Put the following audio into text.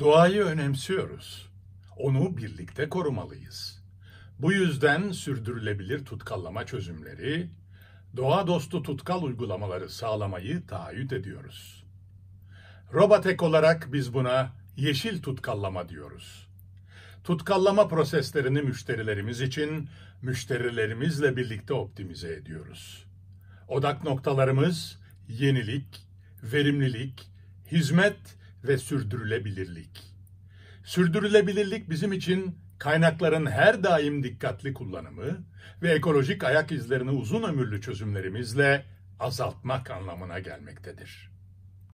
Doğayı önemsiyoruz. Onu birlikte korumalıyız. Bu yüzden sürdürülebilir tutkallama çözümleri, doğa dostu tutkal uygulamaları sağlamayı taahhüt ediyoruz. Robatek olarak biz buna yeşil tutkallama diyoruz. Tutkallama proseslerini müşterilerimiz için müşterilerimizle birlikte optimize ediyoruz. Odak noktalarımız yenilik, verimlilik, hizmet ve sürdürülebilirlik. Sürdürülebilirlik bizim için kaynakların her daim dikkatli kullanımı ve ekolojik ayak izlerini uzun ömürlü çözümlerimizle azaltmak anlamına gelmektedir.